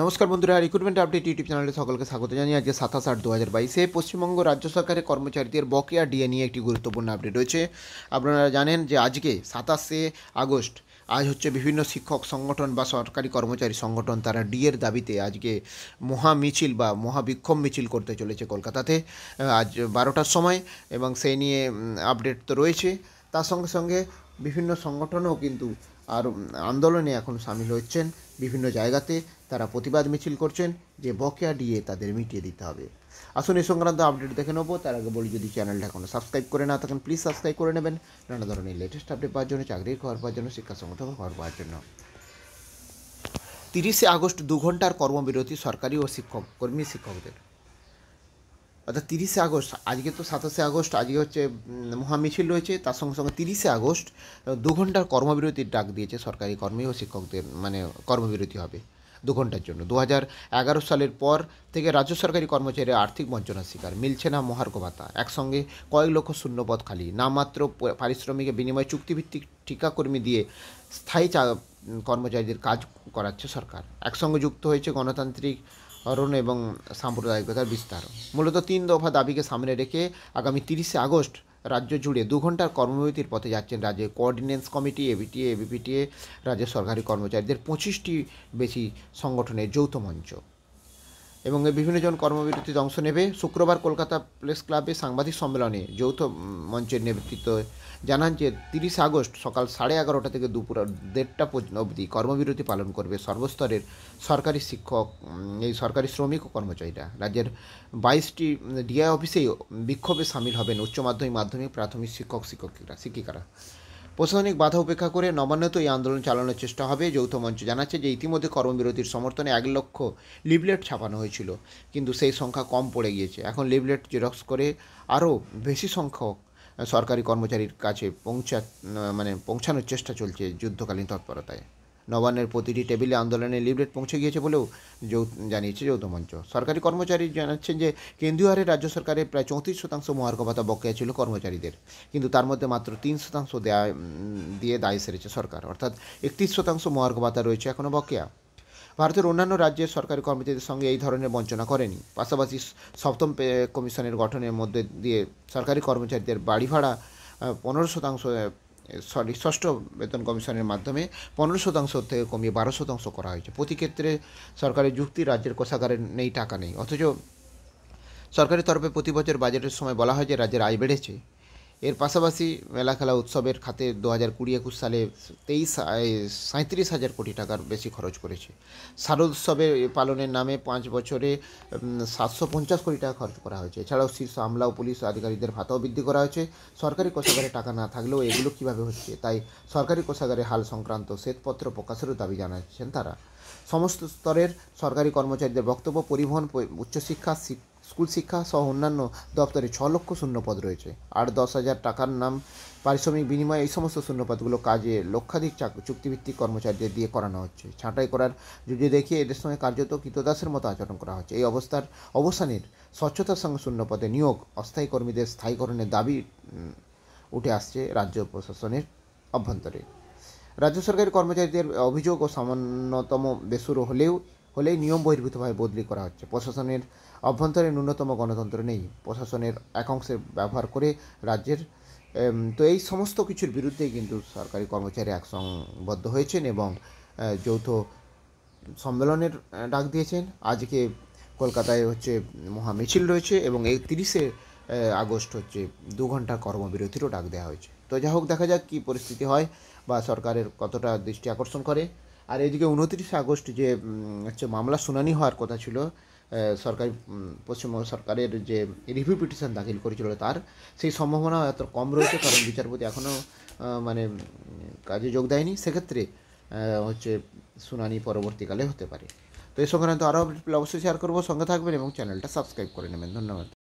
নমস্কার বন্ধুরা recruitment update YouTube চ্যানেলে সকলকে স্বাগত জানিয়ে আজকে সাতাশ আট দু হাজার বাইশে পশ্চিমবঙ্গ রাজ্য সরকারের কর্মচারীদের বকেয়া ডিএ নিয়ে একটি গুরুত্বপূর্ণ আপডেট রয়েছে আপনারা জানেন যে আজকে সাতাশে আগস্ট আজ হচ্ছে বিভিন্ন শিক্ষক সংগঠন বা সরকারি কর্মচারী সংগঠন তারা ডিএর দাবিতে আজকে মহা মিছিল বা মহা বিক্ষোভ মিছিল করতে চলেছে কলকাতাতে আজ বারোটার সময় এবং সেই নিয়ে আপডেট তো রয়েছে তার সঙ্গে সঙ্গে বিভিন্ন সংগঠনও কিন্তু আর আন্দোলনে এখন সামিল হচ্ছেন বিভিন্ন জায়গাতে তারা প্রতিবাদ মিছিল করছেন যে বকেয়া দিয়ে তাদের মিটিয়ে দিতে হবে আসুন এই সংক্রান্ত আপডেট দেখে নেবো তার আগে বলি যদি চ্যানেলটা এখনও সাবস্ক্রাইব করে না থাকেন প্লিজ সাবস্ক্রাইব করে নেবেন নানা ধরনের লেটেস্ট আপডেট পাওয়ার জন্য চাকরির খবর পাওয়ার জন্য শিক্ষা সংগঠন খবর পাওয়ার জন্য তিরিশে আগস্ট দু ঘন্টার কর্মবিরতি সরকারি ও শিক্ষক কর্মী শিক্ষকদের অর্থাৎ তিরিশে আগস্ট আজকে তো সাতাশে আগস্ট আজকে হচ্ছে মহামিছিল রয়েছে তার সঙ্গে সঙ্গে তিরিশে আগস্ট দু ঘন্টার কর্মবিরতির ডাক দিয়েছে সরকারি কর্মী ও শিক্ষকদের মানে কর্মবিরতি হবে দু ঘন্টার জন্য দু সালের পর থেকে রাজ্য সরকারি কর্মচারীরা আর্থিক বঞ্চনার শিকার মিলছে না মহার্ঘ ভাতা একসঙ্গে কয়েক লক্ষ শূন্যপদ খালি নামাত্র পারিশ্রমিক বিনিময় চুক্তিভিত্তিক টিকাকর্মী দিয়ে স্থায়ী কর্মচারীদের কাজ করাচ্ছে সরকার একসঙ্গে যুক্ত হয়েছে গণতান্ত্রিক রণ এবং সাম্প্রদায়িকতার বিস্তার মূলত তিন দফা দাবিকে সামনে রেখে আগামী তিরিশে আগস্ট রাজ্য জুড়ে দু ঘন্টার কর্মবিরতির পথে যাচ্ছেন রাজ্যের কোঅর্ডিনেন্স কমিটি এবিটিএ এবিপিটিএ রাজ্যের সরকারি কর্মচারীদের পঁচিশটি বেশি সংগঠনের যৌথ মঞ্চ এবং বিভিন্ন জন কর্মবিরতিতে অংশ নেবে শুক্রবার কলকাতা প্রেস ক্লাবে সাংবাদিক সম্মেলনে যৌথ মঞ্চের নেতৃত্ব জানান যে তিরিশ আগস্ট সকাল সাড়ে এগারোটা থেকে দুপুর দেড়টা অবধি কর্মবিরতি পালন করবে সর্বস্তরের সরকারি শিক্ষক এই সরকারি শ্রমিক ও কর্মচারীরা রাজ্যের বাইশটি ডিআই অফিসেই বিক্ষোভে সামিল হবেন উচ্চ মাধ্যমিক মাধ্যমিক প্রাথমিক শিক্ষক শিক্ষকরা শিক্ষিকারা প্রশাসনিক বাধা উপেক্ষা করে নবান্নতে এই আন্দোলন চালানোর চেষ্টা হবে যৌথ মঞ্চ জানাচ্ছে যে ইতিমধ্যে কর্মবিরতির সমর্থনে এক লক্ষ লিবলেট ছাপানো হয়েছিল কিন্তু সেই সংখ্যা কম পড়ে গিয়েছে এখন লিবলেট জেরক্স করে আরও বেশি সংখ্যক সরকারি কর্মচারীর কাছে পৌঁছা মানে পৌঁছানোর চেষ্টা চলছে যুদ্ধকালীন তৎপরতায় নবান্নের প্রতিটি টেবিলে আন্দোলনের লিবলেট পৌঁছে গিয়েছে বলেও জানিয়েছে যৌথ মঞ্চ সরকারি কর্মচারী জানাচ্ছেন যে কেন্দ্রীয় হারে রাজ্য সরকারের প্রায় চৌত্রিশ শতাংশ মহার্ঘ ভাতা বকেয়া ছিল কর্মচারীদের কিন্তু তার মধ্যে মাত্র তিন শতাংশ দেয়া দিয়ে দায় সেরেছে সরকার অর্থাৎ একত্রিশ শতাংশ মহার্ঘ ভাতা রয়েছে এখনও বকেয়া ভারতের অন্যান্য রাজ্যের সরকারি কর্মচারীদের সঙ্গে এই ধরনের বঞ্চনা করেনি পাশাপাশি সপ্তম পে কমিশনের গঠনের মধ্যে দিয়ে সরকারি কর্মচারীদের বাড়ি ভাড়া পনেরো শতাংশ সরি ষষ্ঠ বেতন কমিশনের মাধ্যমে পনেরো শতাংশ থেকে কমিয়ে বারো শতাংশ করা হয়েছে প্রতি ক্ষেত্রে সরকারের যুক্তি রাজ্যের কোষাগারে নেই টাকা নেই অথচ সরকারের তরফে প্রতি বছর বাজেটের সময় বলা হয় যে রাজ্যের আয় বেড়েছে এর পাশাপাশি মেলা খেলা উৎসবের খাতে দু হাজার কুড়ি একুশ সালে তেইশ সাঁত্রিশ হাজার কোটি টাকার বেশি খরচ করেছে শারদ উৎসবের পালনের নামে পাঁচ বছরে সাতশো পঞ্চাশ কোটি টাকা খরচ করা হয়েছে এছাড়াও শীর্ষ আমলা ও পুলিশ আধিকারিকদের ভাতাও বৃদ্ধি করা হয়েছে সরকারি কোষাগারে টাকা না থাকলেও এগুলো কীভাবে হচ্ছে তাই সরকারি কোষাগারে হাল সংক্রান্ত শ্বেতপত্র প্রকাশেরও দাবি জানাচ্ছেন তারা সমস্ত স্তরের সরকারি কর্মচারীদের বক্তব্য পরিবহন উচ্চশিক্ষা স্কুল শিক্ষা সহ অন্যান্য দপ্তরে ছ লক্ষ শূন্যপদ রয়েছে আর দশ হাজার টাকার নাম পারিশ্রমিক বিনিময়ে এই সমস্ত শূন্যপদগুলো কাজে লক্ষাধিক চুক্তিভিত্তিক কর্মচারীদের দিয়ে করানো হচ্ছে ছাঁটাই করার যুগে দেখিয়ে এদের সঙ্গে কার্যত কৃতদাসের মতো আচরণ করা হচ্ছে এই অবস্থার অবসানের স্বচ্ছতার সঙ্গে শূন্যপদে নিয়োগ অস্থায়ী কর্মীদের স্থায়ীকরণের দাবি উঠে আসছে রাজ্য প্রশাসনের অভ্যন্তরে রাজ্য সরকারের কর্মচারীদের অভিযোগ ও সামান্যতম বেসুরো হলেও হলেই নিয়ম বহির্ভূতভাবে বদলি করা হচ্ছে প্রশাসনের অভ্যন্তরে ন্যূনতম গণতন্ত্র নেই প্রশাসনের এক অংশের ব্যবহার করে রাজ্যের তো এই সমস্ত কিছুর বিরুদ্ধেই কিন্তু সরকারি কর্মচারী একসংবদ্ধ হয়েছেন এবং যৌথ সম্মেলনের ডাক দিয়েছেন আজকে কলকাতায় হচ্ছে মহা মিছিল রয়েছে এবং এই তিরিশে আগস্ট হচ্ছে দু ঘন্টা কর্মবিরতিরও ডাক দেওয়া হয়েছে তো যাই হোক দেখা যাক কী পরিস্থিতি হয় বা সরকারের কতটা দৃষ্টি আকর্ষণ করে আর এদিকে উনত্রিশে আগস্ট যে হচ্ছে মামলা শুনানি হওয়ার কথা ছিল সরকারি পশ্চিমবঙ্গ সরকারের যে রিভিউ পিটিশন দাখিল করেছিল তার সেই সম্ভাবনা এত কম রয়েছে কারণ বিচারপতি এখনও মানে কাজে যোগ দেয়নি সেক্ষেত্রে হচ্ছে শুনানি পরবর্তীকালে হতে পারে তো এই সংক্রান্ত আরও অবশ্যই শেয়ার করবো সঙ্গে থাকবেন এবং চ্যানেলটা সাবস্ক্রাইব করে নেবেন ধন্যবাদ